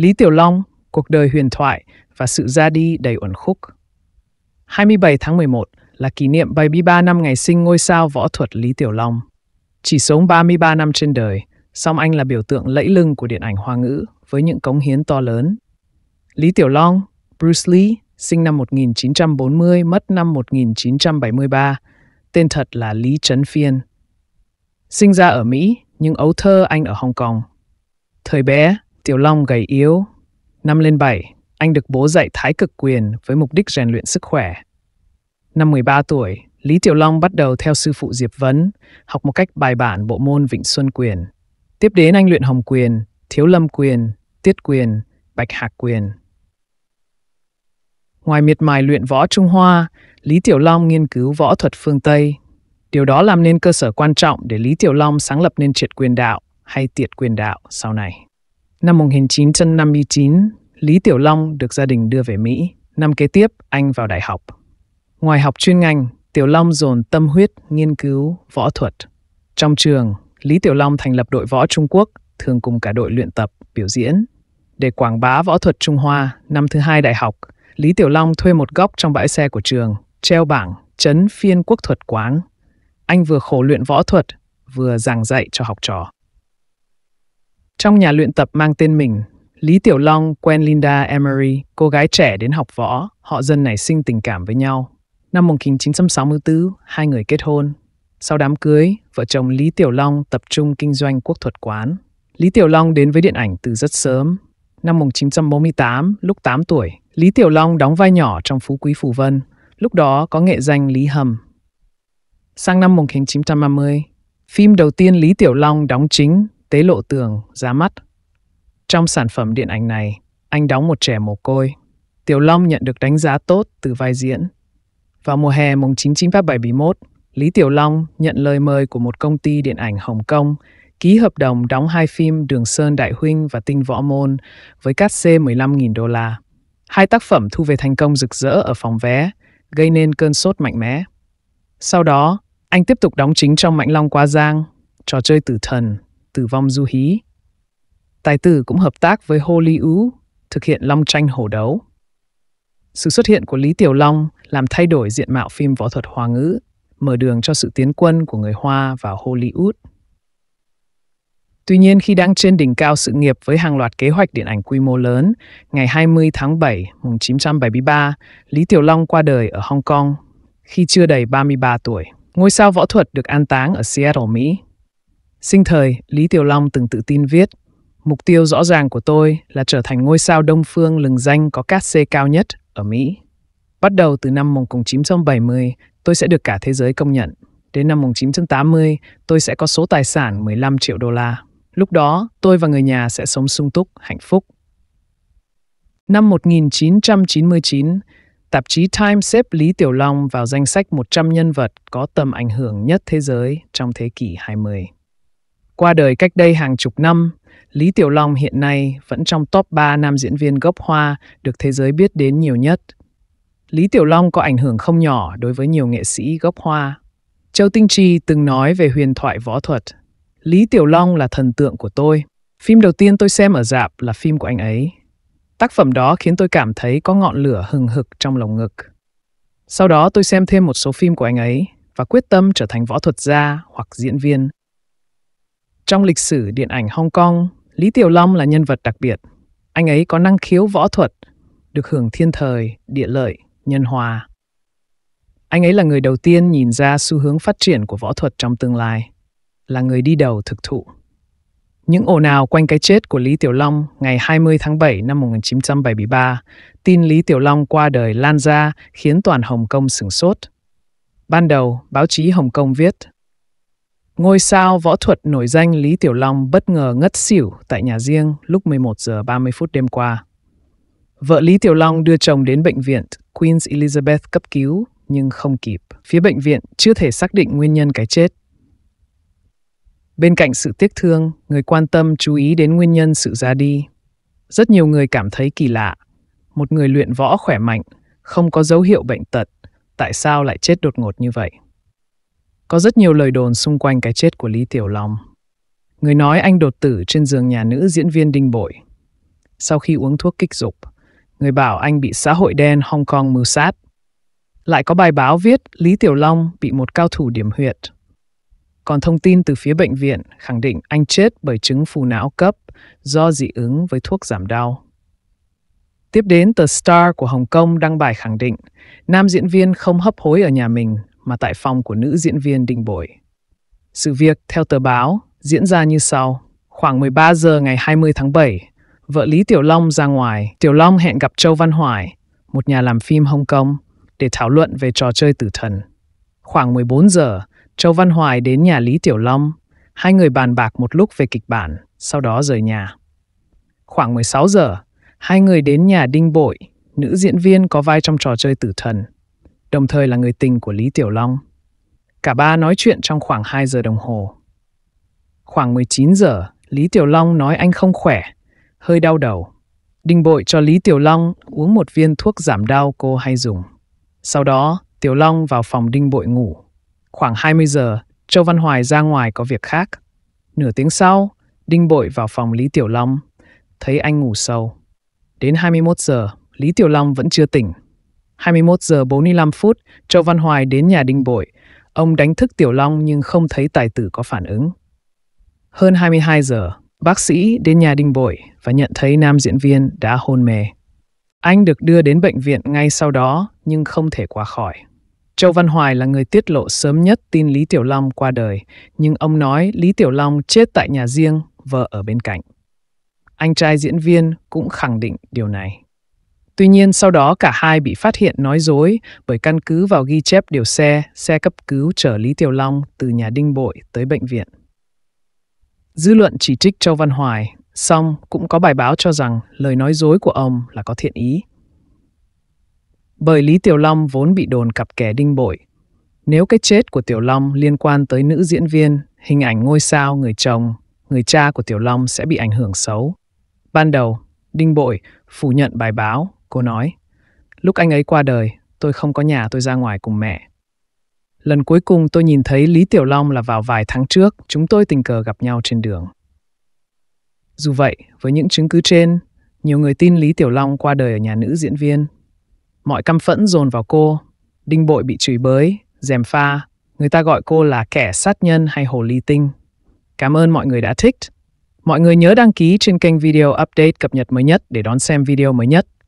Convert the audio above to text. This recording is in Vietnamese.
Lý Tiểu Long, cuộc đời huyền thoại và sự ra đi đầy uẩn khúc. 27 tháng 11 là kỷ niệm 73 năm ngày sinh ngôi sao võ thuật Lý Tiểu Long. Chỉ sống 33 năm trên đời, song anh là biểu tượng lẫy lưng của điện ảnh Hoa ngữ với những cống hiến to lớn. Lý Tiểu Long, Bruce Lee, sinh năm 1940, mất năm 1973, tên thật là Lý Trấn Phiên. Sinh ra ở Mỹ, nhưng ấu thơ anh ở Hồng Kông. Thời bé, Tiểu Long gầy yếu. Năm lên 7, anh được bố dạy thái cực quyền với mục đích rèn luyện sức khỏe. Năm 13 tuổi, Lý Tiểu Long bắt đầu theo sư phụ Diệp Vấn, học một cách bài bản bộ môn Vịnh Xuân Quyền. Tiếp đến anh luyện Hồng Quyền, Thiếu Lâm Quyền, Tiết Quyền, Bạch Hạc Quyền. Ngoài miệt mài luyện võ Trung Hoa, Lý Tiểu Long nghiên cứu võ thuật phương Tây. Điều đó làm nên cơ sở quan trọng để Lý Tiểu Long sáng lập nên triệt quyền đạo hay tiệt quyền đạo sau này. Năm 1959, Lý Tiểu Long được gia đình đưa về Mỹ. Năm kế tiếp, anh vào đại học. Ngoài học chuyên ngành, Tiểu Long dồn tâm huyết nghiên cứu võ thuật. Trong trường, Lý Tiểu Long thành lập đội võ Trung Quốc, thường cùng cả đội luyện tập, biểu diễn. Để quảng bá võ thuật Trung Hoa, năm thứ hai đại học, Lý Tiểu Long thuê một góc trong bãi xe của trường, treo bảng "Chấn Phiên Quốc Thuật Quán. Anh vừa khổ luyện võ thuật, vừa giảng dạy cho học trò. Trong nhà luyện tập mang tên mình, Lý Tiểu Long quen Linda Emery, cô gái trẻ đến học võ, họ dần nảy sinh tình cảm với nhau. Năm 1964, hai người kết hôn. Sau đám cưới, vợ chồng Lý Tiểu Long tập trung kinh doanh quốc thuật quán. Lý Tiểu Long đến với điện ảnh từ rất sớm. Năm 1948, lúc 8 tuổi, Lý Tiểu Long đóng vai nhỏ trong Phú Quý Phù Vân, lúc đó có nghệ danh Lý Hầm. Sang năm 1950, phim đầu tiên Lý Tiểu Long đóng chính Tế lộ tường ra mắt. Trong sản phẩm điện ảnh này, anh đóng một trẻ mồ côi. Tiểu Long nhận được đánh giá tốt từ vai diễn. Vào mùa hè mùng 1971, Lý Tiểu Long nhận lời mời của một công ty điện ảnh Hồng Kông ký hợp đồng đóng hai phim Đường Sơn Đại Huynh và Tinh Võ Môn với cát C 15.000 đô la. Hai tác phẩm thu về thành công rực rỡ ở phòng vé, gây nên cơn sốt mạnh mẽ. Sau đó, anh tiếp tục đóng chính trong Mạnh Long qua Giang, trò chơi tử thần tử vong du hí. Tài tử cũng hợp tác với Hồ Ly Ú thực hiện Long tranh hổ đấu. Sự xuất hiện của Lý Tiểu Long làm thay đổi diện mạo phim võ thuật Hoa ngữ, mở đường cho sự tiến quân của người Hoa vào Hollywood. Tuy nhiên khi đang trên đỉnh cao sự nghiệp với hàng loạt kế hoạch điện ảnh quy mô lớn, ngày 20 tháng 7, 1973, Lý Tiểu Long qua đời ở Hong Kong khi chưa đầy 33 tuổi. Ngôi sao võ thuật được an táng ở Seattle, Mỹ. Sinh thời, Lý Tiểu Long từng tự tin viết, mục tiêu rõ ràng của tôi là trở thành ngôi sao đông phương lừng danh có cát xê cao nhất ở Mỹ. Bắt đầu từ năm 1970, tôi sẽ được cả thế giới công nhận. Đến năm 1980, tôi sẽ có số tài sản 15 triệu đô la. Lúc đó, tôi và người nhà sẽ sống sung túc, hạnh phúc. Năm 1999, tạp chí Time xếp Lý Tiểu Long vào danh sách 100 nhân vật có tầm ảnh hưởng nhất thế giới trong thế kỷ 20. Qua đời cách đây hàng chục năm, Lý Tiểu Long hiện nay vẫn trong top 3 nam diễn viên gốc Hoa được thế giới biết đến nhiều nhất. Lý Tiểu Long có ảnh hưởng không nhỏ đối với nhiều nghệ sĩ gốc Hoa. Châu Tinh Trì từng nói về huyền thoại võ thuật. Lý Tiểu Long là thần tượng của tôi. Phim đầu tiên tôi xem ở dạp là phim của anh ấy. Tác phẩm đó khiến tôi cảm thấy có ngọn lửa hừng hực trong lồng ngực. Sau đó tôi xem thêm một số phim của anh ấy và quyết tâm trở thành võ thuật gia hoặc diễn viên. Trong lịch sử điện ảnh Hong Kong, Lý Tiểu Long là nhân vật đặc biệt. Anh ấy có năng khiếu võ thuật, được hưởng thiên thời, địa lợi, nhân hòa. Anh ấy là người đầu tiên nhìn ra xu hướng phát triển của võ thuật trong tương lai, là người đi đầu thực thụ. Những ồn ào quanh cái chết của Lý Tiểu Long ngày 20 tháng 7 năm 1973, tin Lý Tiểu Long qua đời lan ra khiến toàn Hồng Kông sửng sốt. Ban đầu, báo chí Hồng Kông viết Ngôi sao võ thuật nổi danh Lý Tiểu Long bất ngờ ngất xỉu tại nhà riêng lúc 11 giờ 30 phút đêm qua. Vợ Lý Tiểu Long đưa chồng đến bệnh viện Queen Elizabeth cấp cứu nhưng không kịp. Phía bệnh viện chưa thể xác định nguyên nhân cái chết. Bên cạnh sự tiếc thương, người quan tâm chú ý đến nguyên nhân sự ra đi. Rất nhiều người cảm thấy kỳ lạ. Một người luyện võ khỏe mạnh, không có dấu hiệu bệnh tật, tại sao lại chết đột ngột như vậy? Có rất nhiều lời đồn xung quanh cái chết của Lý Tiểu Long. Người nói anh đột tử trên giường nhà nữ diễn viên Đinh Bội. Sau khi uống thuốc kích dục, người bảo anh bị xã hội đen Hong Kong mưu sát. Lại có bài báo viết Lý Tiểu Long bị một cao thủ điểm huyệt. Còn thông tin từ phía bệnh viện khẳng định anh chết bởi chứng phù não cấp do dị ứng với thuốc giảm đau. Tiếp đến, tờ Star của Hồng Kông đăng bài khẳng định nam diễn viên không hấp hối ở nhà mình mà tại phòng của nữ diễn viên Đình Bội. Sự việc, theo tờ báo, diễn ra như sau. Khoảng 13 giờ ngày 20 tháng 7, vợ Lý Tiểu Long ra ngoài. Tiểu Long hẹn gặp Châu Văn Hoài, một nhà làm phim Hồng Kông, để thảo luận về trò chơi tử thần. Khoảng 14 giờ, Châu Văn Hoài đến nhà Lý Tiểu Long. Hai người bàn bạc một lúc về kịch bản, sau đó rời nhà. Khoảng 16 giờ, hai người đến nhà Đinh Bội, nữ diễn viên có vai trong trò chơi tử thần đồng thời là người tình của Lý Tiểu Long. Cả ba nói chuyện trong khoảng 2 giờ đồng hồ. Khoảng 19 giờ, Lý Tiểu Long nói anh không khỏe, hơi đau đầu. Đinh Bội cho Lý Tiểu Long uống một viên thuốc giảm đau cô hay dùng. Sau đó, Tiểu Long vào phòng Đinh Bội ngủ. Khoảng 20 giờ, Châu Văn Hoài ra ngoài có việc khác. Nửa tiếng sau, Đinh Bội vào phòng Lý Tiểu Long, thấy anh ngủ sâu. Đến 21 giờ, Lý Tiểu Long vẫn chưa tỉnh. 21 giờ 45 phút, Châu Văn Hoài đến nhà Đinh Bội. Ông đánh thức Tiểu Long nhưng không thấy tài tử có phản ứng. Hơn 22 giờ, bác sĩ đến nhà Đinh Bội và nhận thấy nam diễn viên đã hôn mê. Anh được đưa đến bệnh viện ngay sau đó nhưng không thể qua khỏi. Châu Văn Hoài là người tiết lộ sớm nhất tin Lý Tiểu Long qua đời, nhưng ông nói Lý Tiểu Long chết tại nhà riêng, vợ ở bên cạnh. Anh trai diễn viên cũng khẳng định điều này. Tuy nhiên, sau đó cả hai bị phát hiện nói dối bởi căn cứ vào ghi chép điều xe, xe cấp cứu chở Lý Tiểu Long từ nhà Đinh Bội tới bệnh viện. Dư luận chỉ trích Châu Văn Hoài, song cũng có bài báo cho rằng lời nói dối của ông là có thiện ý. Bởi Lý Tiểu Long vốn bị đồn cặp kẻ Đinh Bội. Nếu cái chết của Tiểu Long liên quan tới nữ diễn viên, hình ảnh ngôi sao người chồng, người cha của Tiểu Long sẽ bị ảnh hưởng xấu. Ban đầu, Đinh Bội phủ nhận bài báo Cô nói, lúc anh ấy qua đời, tôi không có nhà tôi ra ngoài cùng mẹ. Lần cuối cùng tôi nhìn thấy Lý Tiểu Long là vào vài tháng trước, chúng tôi tình cờ gặp nhau trên đường. Dù vậy, với những chứng cứ trên, nhiều người tin Lý Tiểu Long qua đời ở nhà nữ diễn viên. Mọi căm phẫn dồn vào cô, đinh bội bị chửi bới, dèm pha, người ta gọi cô là kẻ sát nhân hay hồ ly tinh. Cảm ơn mọi người đã thích. Mọi người nhớ đăng ký trên kênh video update cập nhật mới nhất để đón xem video mới nhất.